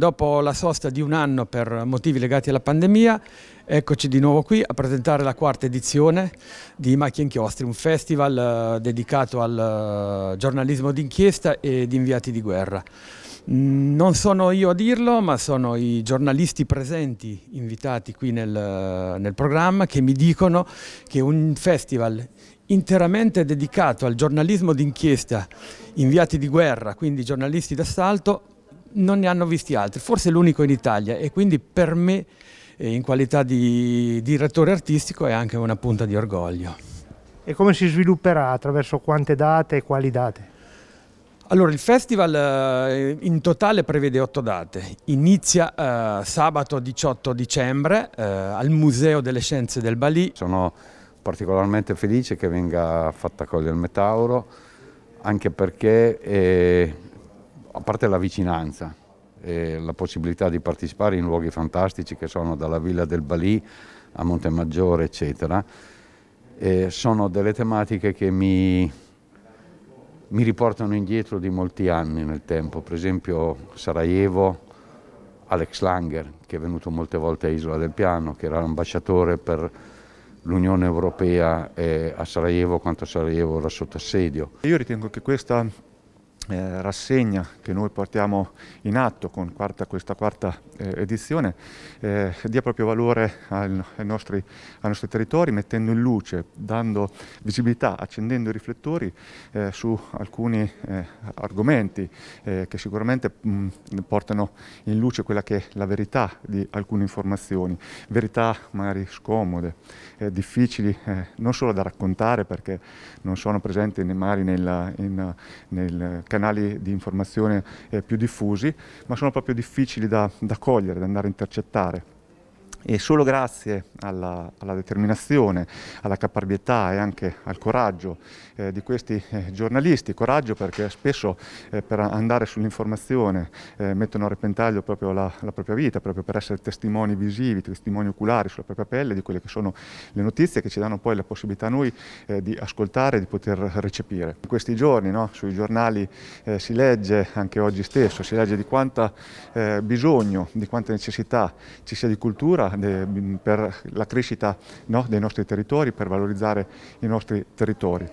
Dopo la sosta di un anno per motivi legati alla pandemia, eccoci di nuovo qui a presentare la quarta edizione di Macchia Inchiostri, un festival eh, dedicato al eh, giornalismo d'inchiesta e di inviati di guerra. Mm, non sono io a dirlo, ma sono i giornalisti presenti, invitati qui nel, eh, nel programma, che mi dicono che un festival interamente dedicato al giornalismo d'inchiesta, inviati di guerra, quindi giornalisti d'assalto, non ne hanno visti altri, forse l'unico in Italia e quindi per me eh, in qualità di direttore artistico è anche una punta di orgoglio. E come si svilupperà? Attraverso quante date e quali date? Allora, il festival eh, in totale prevede otto date. Inizia eh, sabato 18 dicembre eh, al Museo delle Scienze del Bali. Sono particolarmente felice che venga fatta cosa il Metauro, anche perché è eh, a parte la vicinanza e la possibilità di partecipare in luoghi fantastici che sono dalla Villa del Balì a Montemaggiore, eccetera, e sono delle tematiche che mi, mi riportano indietro di molti anni nel tempo, per esempio Sarajevo, Alex Langer, che è venuto molte volte a Isola del Piano, che era l'ambasciatore per l'Unione Europea a Sarajevo quanto Sarajevo era sotto assedio. Io ritengo che questa eh, rassegna che noi portiamo in atto con quarta, questa quarta eh, edizione eh, dia proprio valore al, ai, nostri, ai, nostri, territori, mettendo in luce, dando visibilità, accendendo i riflettori eh, su alcuni eh, argomenti eh, che sicuramente mh, portano in luce quella che è la verità di alcune informazioni, verità magari scomode, difficili non solo da raccontare perché non sono presenti né magari nel, in, nel canale canali di informazione eh, più diffusi, ma sono proprio difficili da, da cogliere, da andare a intercettare e solo grazie alla, alla, determinazione, alla caparbietà e anche al coraggio eh, di questi eh, giornalisti, coraggio perché spesso eh, per andare sull'informazione eh, mettono a repentaglio proprio la, la, propria vita, proprio per essere testimoni visivi, testimoni oculari sulla propria pelle di quelle che sono le notizie che ci danno poi la possibilità a noi eh, di ascoltare e di poter recepire. In questi giorni no, sui giornali eh, si legge, anche oggi stesso, si legge di quanta bisogno, di quanta necessità ci sia di cultura per la crescita no, dei nostri territori, per valorizzare i nostri territori.